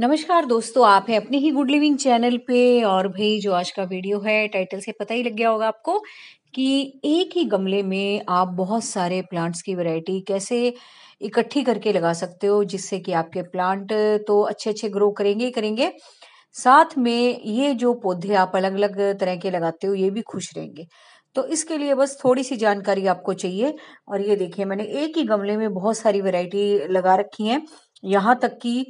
नमस्कार दोस्तों आप है अपने ही गुड लिविंग चैनल पे और भाई जो आज का वीडियो है टाइटल से पता ही लग गया होगा आपको कि एक ही गमले में आप बहुत सारे प्लांट्स की वैरायटी कैसे इकट्ठी करके लगा सकते हो जिससे कि आपके प्लांट तो अच्छे अच्छे ग्रो करेंगे ही करेंगे साथ में ये जो पौधे आप अलग अलग तरह के लगाते हो ये भी खुश रहेंगे तो इसके लिए बस थोड़ी सी जानकारी आपको चाहिए और ये देखिए मैंने एक ही गमले में बहुत सारी वैरायटी लगा रखी है यहाँ तक कि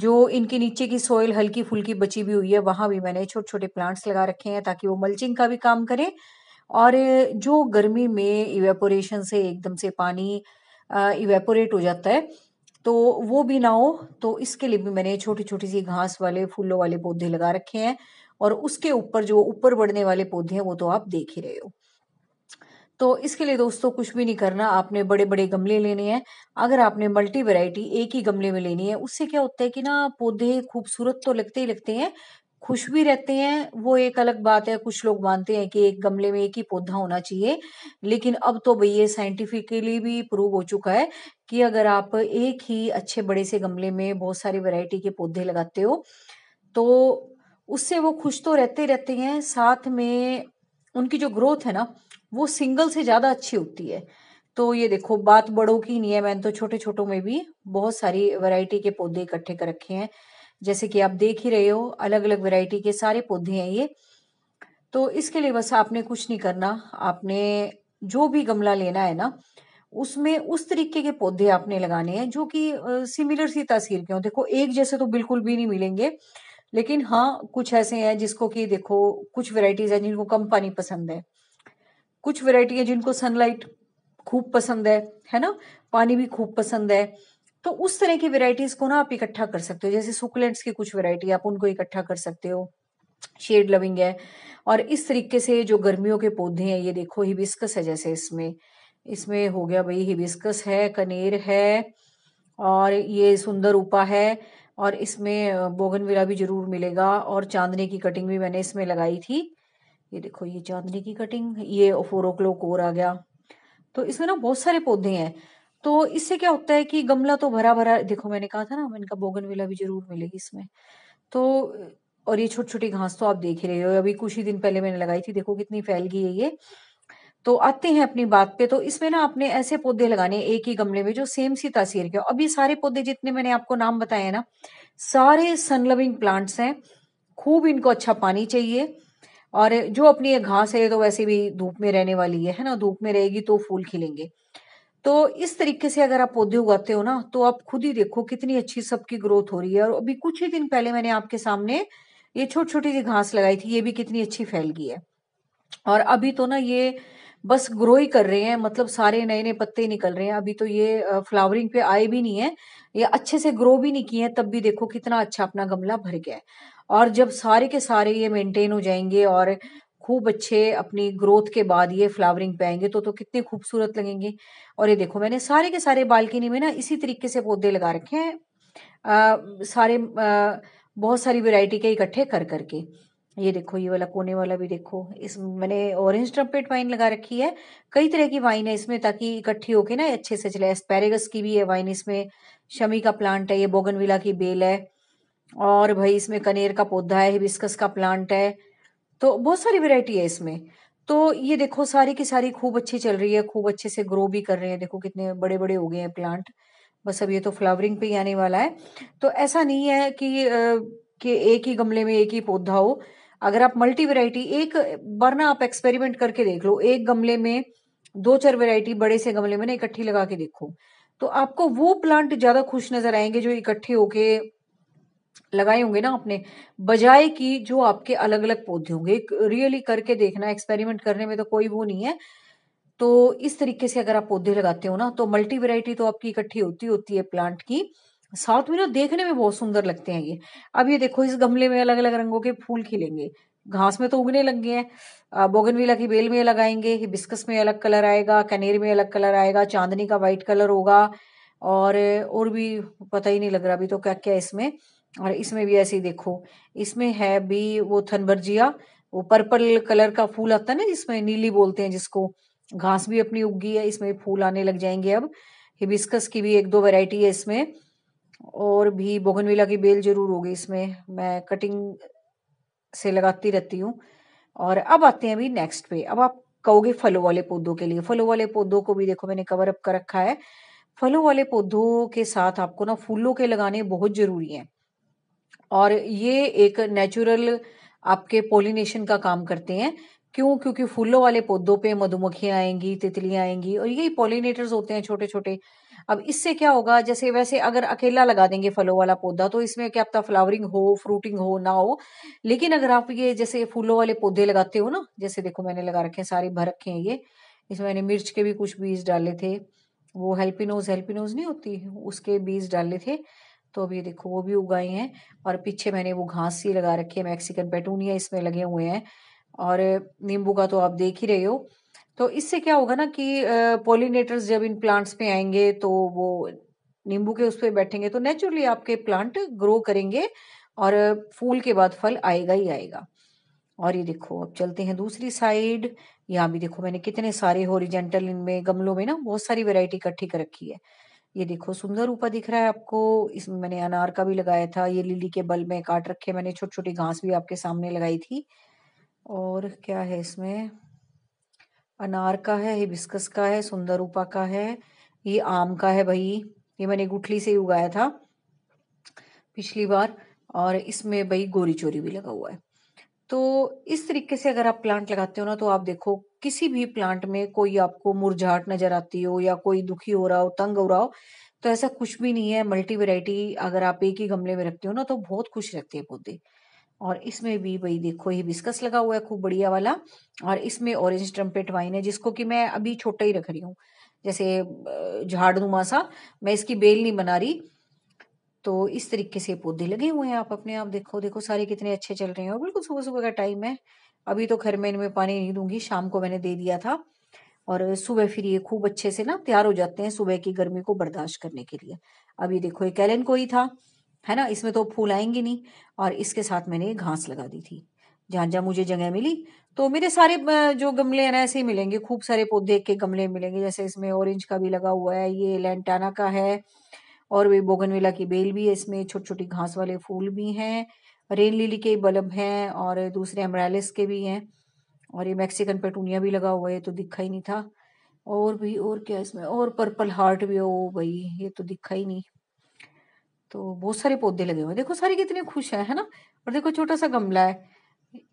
जो इनके नीचे की सॉइल हल्की फुल्की बची भी हुई है वहाँ भी मैंने छोटे छोटे प्लांट्स लगा रखे हैं ताकि वो मल्चिंग का भी काम करें और जो गर्मी में इवेपोरेशन से एकदम से पानी इवेपोरेट हो जाता है तो वो भी ना हो तो इसके लिए भी मैंने छोटी छोटी सी घास वाले फूलों वाले पौधे लगा रखे हैं और उसके ऊपर जो ऊपर बढ़ने वाले पौधे हैं वो तो आप देख ही रहे हो तो इसके लिए दोस्तों कुछ भी नहीं करना आपने बड़े बड़े गमले लेने हैं अगर आपने मल्टी वेराइटी एक ही गमले में लेनी है उससे क्या होता है कि ना पौधे खूबसूरत तो लगते ही लगते हैं खुश भी रहते हैं वो एक अलग बात है कुछ लोग मानते हैं कि एक गमले में एक ही पौधा होना चाहिए लेकिन अब तो भैया ये साइंटिफिकली भी प्रूव हो चुका है कि अगर आप एक ही अच्छे बड़े से गमले में बहुत सारी वैरायटी के पौधे लगाते हो तो उससे वो खुश तो रहते रहते हैं साथ में उनकी जो ग्रोथ है ना वो सिंगल से ज़्यादा अच्छी होती है तो ये देखो बात बड़ों की नहीं है मैंने तो छोटे छोटों में भी बहुत सारी वैरायटी के पौधे इकट्ठे कर रखे हैं जैसे कि आप देख ही रहे हो अलग अलग वैरायटी के सारे पौधे हैं ये तो इसके लिए बस आपने कुछ नहीं करना आपने जो भी गमला लेना है ना उसमें उस तरीके के पौधे आपने लगाने हैं जो कि सिमिलर सी तासीर के हों देखो एक जैसे तो बिल्कुल भी नहीं मिलेंगे लेकिन हाँ कुछ ऐसे हैं जिसको कि देखो कुछ वेराइटीज हैं जिनको कम पानी पसंद है कुछ वेराइटी है जिनको सनलाइट खूब पसंद है है ना पानी भी खूब पसंद है तो उस तरह की वेराइटीज को ना आप इकट्ठा कर सकते हो जैसे सुकुलेंट्स की कुछ वेराइटी आप उनको इकट्ठा कर सकते हो शेड लविंग है और इस तरीके से जो गर्मियों के पौधे हैं ये देखो हिबिस्कस है जैसे इसमें इसमें हो गया भाई हिबिस्कस है कनेर है और ये सुंदर उपा है और इसमें बोगनविला भी जरूर मिलेगा और चांदने की कटिंग भी मैंने इसमें लगाई थी ये देखो ये चांदनी की कटिंग ये फोर ओ क्लॉक और आ गया तो इसमें ना बहुत सारे पौधे हैं तो इससे क्या होता है कि गमला तो भरा भरा देखो मैंने कहा था ना इनका बोगन भी जरूर मिलेगी इसमें तो और ये छोटी छोटी घास तो आप देख ही रहे हो अभी कुछ ही दिन पहले मैंने लगाई थी देखो कितनी फैल गई है ये तो आते हैं अपनी बात पे तो इसमें ना आपने ऐसे पौधे लगाने एक ही गमले में जो सेम सी तासीर के अभी सारे पौधे जितने मैंने आपको नाम बताए ना सारे सनलविंग प्लांट्स हैं खूब इनको अच्छा पानी चाहिए और जो अपनी ये घास है तो वैसे भी धूप में रहने वाली है है ना धूप में रहेगी तो फूल खिलेंगे तो इस तरीके से अगर आप पौधे उगाते हो ना तो आप खुद ही देखो कितनी अच्छी सबकी ग्रोथ हो रही है और अभी कुछ ही दिन पहले मैंने आपके सामने ये छोटी छोटी सी घास लगाई थी ये भी कितनी अच्छी फैल गई है और अभी तो ना ये बस ग्रो ही कर रहे हैं मतलब सारे नए नए पत्ते निकल रहे हैं अभी तो ये फ्लावरिंग पे आए भी नहीं है ये अच्छे से ग्रो भी नहीं किए हैं तब भी देखो कितना अच्छा अपना गमला भर गया है और जब सारे के सारे ये मेंटेन हो जाएंगे और खूब अच्छे अपनी ग्रोथ के बाद ये फ्लावरिंग पे आएंगे तो तो कितने खूबसूरत लगेंगे और ये देखो मैंने सारे के सारे बालकनी में ना इसी तरीके से पौधे लगा रखे हैं आ, सारे आ, बहुत सारी वैरायटी के इकट्ठे कर करके ये देखो ये वाला कोने वाला भी देखो इस मैंने ऑरेंज ट्रम्पेट वाइन लगा रखी है कई तरह की वाइन है इसमें ताकि इकट्ठी होके ना अच्छे से चले एस्पेरेगस की भी है वाइन इसमें शमी का प्लांट है ये बोगनविला की बेल है और भाई इसमें कनेर का पौधा है हिबिस्कस का प्लांट है तो बहुत सारी वेरायटी है इसमें तो ये देखो सारी की सारी खूब अच्छी चल रही है खूब अच्छे से ग्रो भी कर रहे हैं देखो कितने बड़े बड़े हो गए हैं प्लांट बस अब ये तो फ्लावरिंग पे ही आने वाला है तो ऐसा नहीं है कि कि एक ही गमले में एक ही पौधा हो अगर आप मल्टी वेरायटी एक बार ना आप एक्सपेरिमेंट करके देख लो एक गमले में दो चार वेरायटी बड़े से गमले में ना इकट्ठी लगा के देखो तो आपको वो प्लांट ज्यादा खुश नजर आएंगे जो इकट्ठे होके लगाए होंगे ना आपने बजाय कि जो आपके अलग अलग पौधे होंगे रियली करके देखना एक्सपेरिमेंट करने में तो कोई वो नहीं है तो इस तरीके से अगर आप पौधे लगाते हो ना तो मल्टी वेराइटी तो आपकी इकट्ठी होती होती है प्लांट की साथ में ना देखने में बहुत सुंदर लगते हैं ये अब ये देखो इस गमले में अलग अलग रंगों के फूल खिलेंगे घास में तो उगने लग गए हैं बोगनविला की बेल में लगाएंगे बिस्कस में अलग कलर आएगा कनेर में अलग कलर आएगा चांदनी का वाइट कलर होगा और और भी पता ही नहीं लग रहा अभी तो क्या क्या इसमें और इसमें भी ऐसे ही देखो इसमें है भी वो थनबर्जिया वो पर्पल कलर का फूल आता है ना जिसमें नीली बोलते हैं जिसको घास भी अपनी उगी है इसमें फूल आने लग जाएंगे अब हिबिस्कस की भी एक दो वैरायटी है इसमें और भी बोगनविला की बेल जरूर होगी इसमें मैं कटिंग से लगाती रहती हूँ और अब आते हैं अभी नेक्स्ट पे अब आप कहोगे फलों वाले पौधों के लिए फलों वाले पौधों को भी देखो मैंने कवर अप कर रखा है फलों वाले पौधों के साथ आपको ना फूलों के लगाने बहुत जरूरी है और ये एक नेचुरल आपके पोलिनेशन का काम करते हैं क्यों क्योंकि फूलों वाले पौधों पे मधुमक्खियां आएंगी तितलियां आएंगी और यही पोलिनेटर्स होते हैं छोटे छोटे अब इससे क्या होगा जैसे वैसे अगर अकेला लगा देंगे फलों वाला पौधा तो इसमें क्या आपका फ्लावरिंग हो फ्रूटिंग हो ना हो लेकिन अगर आप ये जैसे फूलों वाले पौधे लगाते हो ना जैसे देखो मैंने लगा रखे हैं सारे भर रखे हैं ये इसमें मैंने मिर्च के भी कुछ बीज डाले थे वो हेल्पिनोज हेल्पिनोज नहीं होती उसके बीज डाले थे तो अब ये देखो वो भी उगाई हैं और पीछे मैंने वो घास ही लगा रखी है मैक्सिकन पेटूनिया इसमें लगे हुए हैं और नींबू का तो आप देख ही रहे हो तो इससे क्या होगा ना कि पोलिनेटर्स जब इन प्लांट्स में आएंगे तो वो नींबू के उस पर बैठेंगे तो नेचुरली आपके प्लांट ग्रो करेंगे और फूल के बाद फल आएगा ही आएगा और ये देखो अब चलते हैं दूसरी साइड यहाँ भी देखो मैंने कितने सारे होरिजेंटल इनमें गमलों में ना बहुत सारी वेराइटी इकट्ठी कर रखी है ये देखो सुंदर ऊपर दिख रहा है आपको इसमें मैंने अनार का भी लगाया था ये लिली के बल में काट रखे मैंने छोटी छोटी घास भी आपके सामने लगाई थी और क्या है इसमें अनार का है हिबिस्कस का है सुंदर रूपा का है ये आम का है भाई ये मैंने गुठली से ही उगाया था पिछली बार और इसमें भाई गोरी चोरी भी लगा हुआ है तो इस तरीके से अगर आप प्लांट लगाते हो ना तो आप देखो किसी भी प्लांट में कोई आपको मुरझाट नजर आती हो या कोई दुखी हो रहा हो तंग हो रहा हो तो ऐसा कुछ भी नहीं है मल्टी वेराइटी अगर आप एक ही गमले में रखते हो ना तो बहुत खुश रहते हैं पौधे और इसमें भी भाई देखो ये बिस्कस लगा हुआ है खूब बढ़िया वाला और इसमें ऑरेंज ट्रम्पेट वाइन है जिसको कि मैं अभी छोटा ही रख रही हूँ जैसे झाड़नुमा सा मैं इसकी बेल नहीं बना रही तो इस तरीके से पौधे लगे हुए हैं आप अपने आप देखो देखो सारे कितने अच्छे चल रहे हैं और बिल्कुल सुबह सुबह का टाइम है अभी तो घर में इनमें पानी नहीं दूंगी शाम को मैंने दे दिया था और सुबह फिर ये खूब अच्छे से ना तैयार हो जाते हैं सुबह की गर्मी को बर्दाश्त करने के लिए अब ये देखो ये कैलन कोई था है ना इसमें तो फूल आएंगे नहीं और इसके साथ मैंने घास लगा दी थी जहां जहां मुझे जगह मिली तो मेरे सारे जो गमले हैं ना ऐसे ही मिलेंगे खूब सारे पौधे के गमले मिलेंगे जैसे इसमें ऑरेंज का भी लगा हुआ है ये लेंटाना का है और वे बोगनवेला की बेल भी है इसमें छोटी छोटी घास वाले फूल भी हैं रेन लिली के बल्ब हैं और दूसरे एमरालिस के भी हैं और ये मैक्सिकन पेटूनिया भी लगा हुआ है तो दिखा ही नहीं था और भी और क्या इसमें और पर्पल हार्ट भी हो भाई ये तो दिखा ही नहीं तो बहुत सारे पौधे लगे हुए हैं देखो सारे कितने खुश हैं है ना और देखो छोटा सा गमला है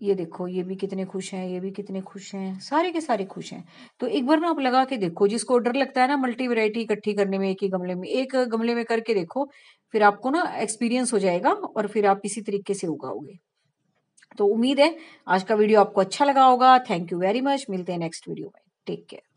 ये देखो ये भी कितने खुश हैं ये भी कितने खुश हैं सारे के सारे खुश हैं तो एक बार ना आप लगा के देखो जिसको डर लगता है ना मल्टी वेरायटी इकट्ठी करने में एक ही गमले में एक गमले में करके देखो फिर आपको ना एक्सपीरियंस हो जाएगा और फिर आप इसी तरीके से उगाओगे तो उम्मीद है आज का वीडियो आपको अच्छा लगा होगा थैंक यू वेरी मच मिलते हैं नेक्स्ट वीडियो में टेक केयर